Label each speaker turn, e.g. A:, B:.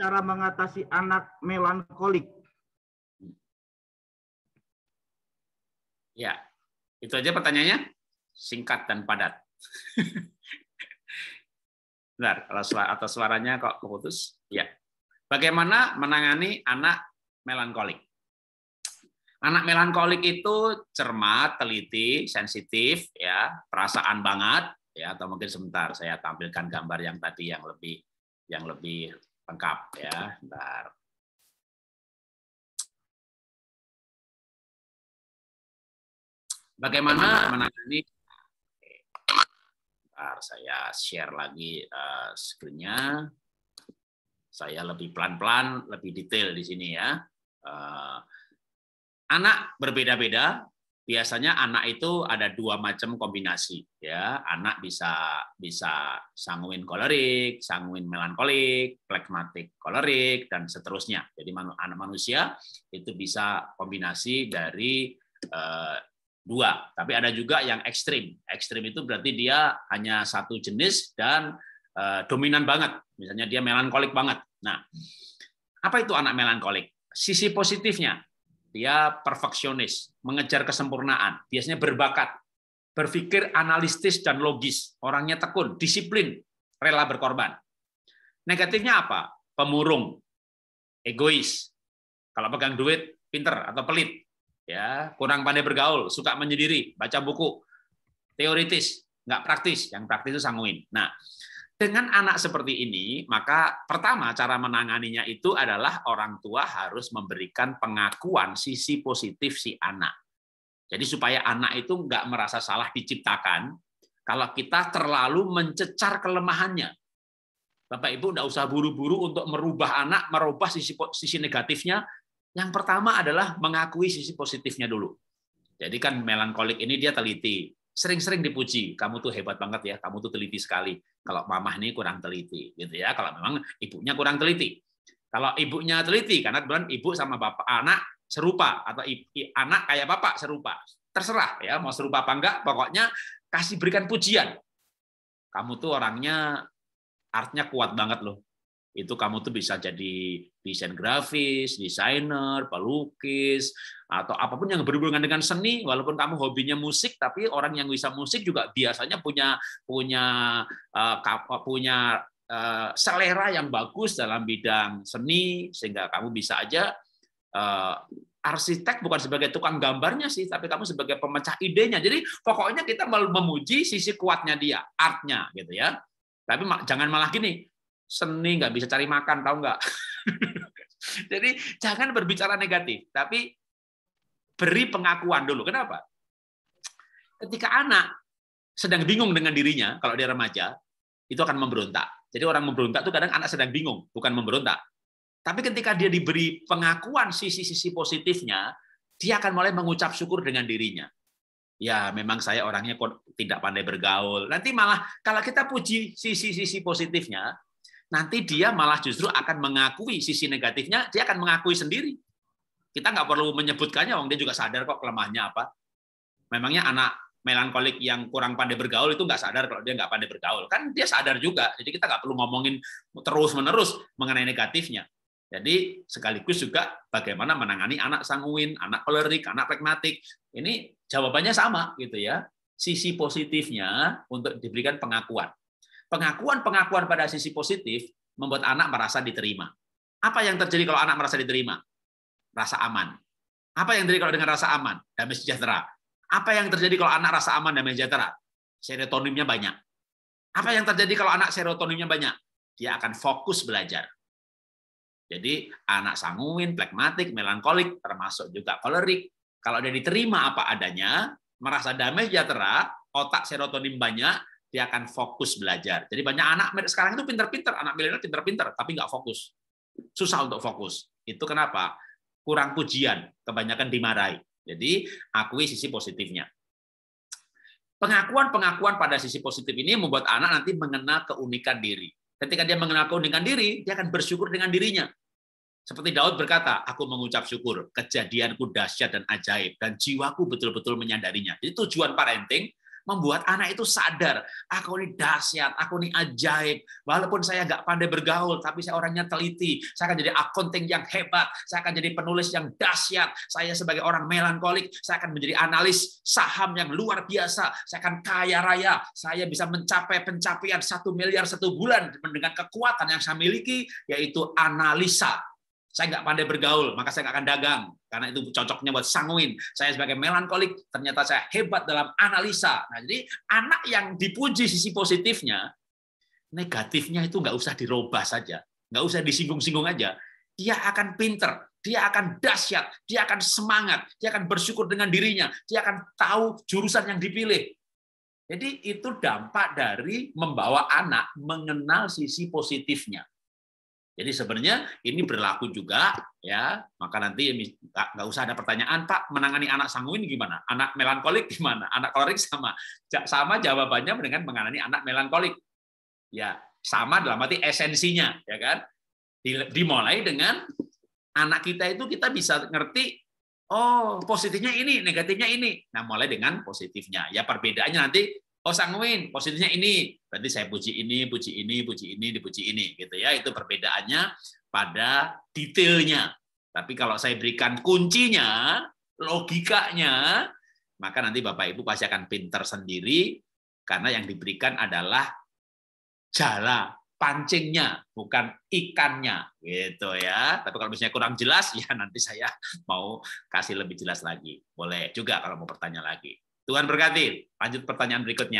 A: cara mengatasi anak melankolik? Ya, itu aja pertanyaannya. Singkat dan padat. Benar, kalau suara, atau suaranya kok keputus. Ya. Bagaimana menangani anak melankolik? Anak melankolik itu cermat, teliti, sensitif, ya, perasaan banget, ya, atau mungkin sebentar saya tampilkan gambar yang tadi yang lebih yang lebih lengkap ya. Bentar. Bagaimana menangani Bentar, saya share lagi uh, Saya lebih pelan-pelan, lebih detail di sini ya. Eh, anak berbeda-beda, biasanya anak itu ada dua macam kombinasi ya anak bisa bisa sanguin kolerik sanguin melankolik plekmatik kolerik dan seterusnya jadi anak manusia itu bisa kombinasi dari eh, dua tapi ada juga yang ekstrim ekstrim itu berarti dia hanya satu jenis dan eh, dominan banget misalnya dia melankolik banget nah apa itu anak melankolik sisi positifnya dia perfeksionis, mengejar kesempurnaan, biasanya berbakat, berpikir analitis dan logis, orangnya tekun, disiplin, rela berkorban. Negatifnya apa? Pemurung, egois. Kalau pegang duit, pinter atau pelit. ya Kurang pandai bergaul, suka menyendiri, baca buku, teoritis, nggak praktis. Yang praktis itu sanguin. Nah, dengan anak seperti ini, maka pertama cara menanganinya itu adalah orang tua harus memberikan pengakuan sisi positif si anak. Jadi supaya anak itu nggak merasa salah diciptakan, kalau kita terlalu mencecar kelemahannya. Bapak Ibu nggak usah buru-buru untuk merubah anak, merubah sisi, sisi negatifnya. Yang pertama adalah mengakui sisi positifnya dulu. Jadi kan melankolik ini dia teliti sering-sering dipuji. Kamu tuh hebat banget ya, kamu tuh teliti sekali. Kalau mamah nih kurang teliti, gitu ya. Kalau memang ibunya kurang teliti. Kalau ibunya teliti, karena kebetulan ibu sama bapak anak serupa atau anak kayak bapak serupa. Terserah ya, mau serupa apa enggak, pokoknya kasih berikan pujian. Kamu tuh orangnya artnya kuat banget loh itu kamu tuh bisa jadi desain grafis, desainer, pelukis, atau apapun yang berhubungan dengan seni. Walaupun kamu hobinya musik, tapi orang yang bisa musik juga biasanya punya punya uh, punya uh, selera yang bagus dalam bidang seni, sehingga kamu bisa aja uh, arsitek bukan sebagai tukang gambarnya sih, tapi kamu sebagai pemecah idenya. Jadi pokoknya kita memuji sisi kuatnya dia, artnya gitu ya. Tapi jangan malah gini, seni nggak bisa cari makan tahu nggak jadi jangan berbicara negatif tapi beri pengakuan dulu kenapa ketika anak sedang bingung dengan dirinya kalau dia remaja itu akan memberontak jadi orang memberontak itu kadang anak sedang bingung bukan memberontak tapi ketika dia diberi pengakuan sisi-sisi positifnya dia akan mulai mengucap syukur dengan dirinya ya memang saya orangnya kok tidak pandai bergaul. Nanti malah kalau kita puji sisi-sisi positifnya, nanti dia malah justru akan mengakui sisi negatifnya, dia akan mengakui sendiri. Kita nggak perlu menyebutkannya, wong dia juga sadar kok kelemahannya apa. Memangnya anak melankolik yang kurang pandai bergaul itu nggak sadar kalau dia nggak pandai bergaul. Kan dia sadar juga, jadi kita nggak perlu ngomongin terus-menerus mengenai negatifnya. Jadi sekaligus juga bagaimana menangani anak sanguin, anak kolerik, anak pragmatik. Ini jawabannya sama gitu ya. Sisi positifnya untuk diberikan pengakuan pengakuan-pengakuan pada sisi positif membuat anak merasa diterima. Apa yang terjadi kalau anak merasa diterima? Rasa aman. Apa yang terjadi kalau dengan rasa aman? Damai sejahtera. Apa yang terjadi kalau anak rasa aman damai sejahtera? Serotoninnya banyak. Apa yang terjadi kalau anak serotoninnya banyak? Dia akan fokus belajar. Jadi anak sanguin, plekmatik, melankolik, termasuk juga kolerik. Kalau dia diterima apa adanya, merasa damai sejahtera, otak serotonin banyak, dia akan fokus belajar. Jadi banyak anak sekarang itu pinter-pinter, anak milenial pinter-pinter, tapi nggak fokus. Susah untuk fokus. Itu kenapa? Kurang pujian, kebanyakan dimarahi. Jadi akui sisi positifnya. Pengakuan-pengakuan pada sisi positif ini membuat anak nanti mengenal keunikan diri. Ketika dia mengenal keunikan diri, dia akan bersyukur dengan dirinya. Seperti Daud berkata, aku mengucap syukur, kejadianku dahsyat dan ajaib, dan jiwaku betul-betul menyadarinya. Jadi tujuan parenting membuat anak itu sadar, aku ini dahsyat, aku ini ajaib. Walaupun saya nggak pandai bergaul, tapi saya orangnya teliti. Saya akan jadi akunting yang hebat, saya akan jadi penulis yang dahsyat. Saya sebagai orang melankolik, saya akan menjadi analis saham yang luar biasa. Saya akan kaya raya, saya bisa mencapai pencapaian satu miliar satu bulan dengan kekuatan yang saya miliki, yaitu analisa saya nggak pandai bergaul, maka saya nggak akan dagang. Karena itu cocoknya buat sanguin. Saya sebagai melankolik, ternyata saya hebat dalam analisa. Nah, jadi anak yang dipuji sisi positifnya, negatifnya itu nggak usah dirubah saja. Nggak usah disinggung-singgung aja. Dia akan pinter, dia akan dahsyat, dia akan semangat, dia akan bersyukur dengan dirinya, dia akan tahu jurusan yang dipilih. Jadi itu dampak dari membawa anak mengenal sisi positifnya. Jadi sebenarnya ini berlaku juga ya. Maka nanti nggak usah ada pertanyaan Pak menangani anak sanguin gimana, anak melankolik gimana, anak kolerik sama sama jawabannya dengan menangani anak melankolik. Ya sama dalam arti esensinya ya kan. Dimulai dengan anak kita itu kita bisa ngerti oh positifnya ini, negatifnya ini. Nah mulai dengan positifnya. Ya perbedaannya nanti Oh sanguin, positifnya ini. Berarti saya puji ini, puji ini, puji ini, dipuji ini. gitu ya. Itu perbedaannya pada detailnya. Tapi kalau saya berikan kuncinya, logikanya, maka nanti Bapak Ibu pasti akan pinter sendiri karena yang diberikan adalah jala pancingnya bukan ikannya gitu ya tapi kalau misalnya kurang jelas ya nanti saya mau kasih lebih jelas lagi boleh juga kalau mau bertanya lagi Tuhan berkati. Lanjut pertanyaan berikutnya.